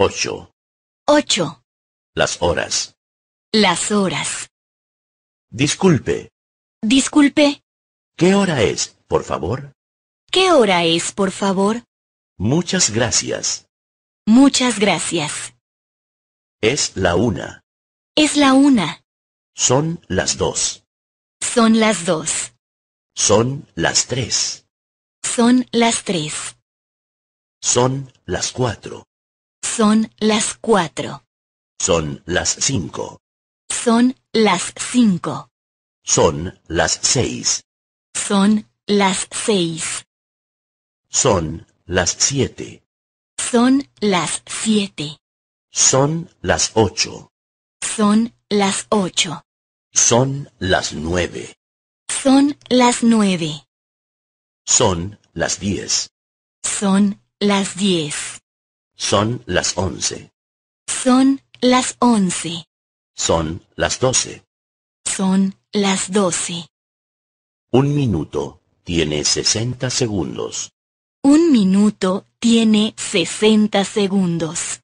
Ocho. Ocho. Las horas. Las horas. Disculpe. Disculpe. ¿Qué hora es, por favor? ¿Qué hora es, por favor? Muchas gracias. Muchas gracias. Es la una. Es la una. Son las dos. Son las dos. Son las tres. Son las tres. Son las cuatro. Son las cuatro. Son las cinco. Son las cinco. Son las seis. Son las seis. Son las siete. Son las siete. Son las ocho. Son las ocho. Son las nueve. Son las nueve. Son las diez. Son las diez. Son las once. Son las once. Son las doce. Son las doce. Un minuto tiene sesenta segundos. Un minuto tiene sesenta segundos.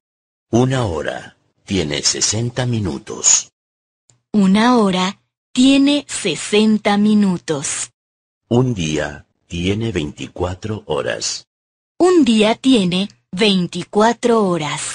Una hora tiene sesenta minutos. Una hora tiene sesenta minutos. Un día tiene veinticuatro horas. Un día tiene 24 horas.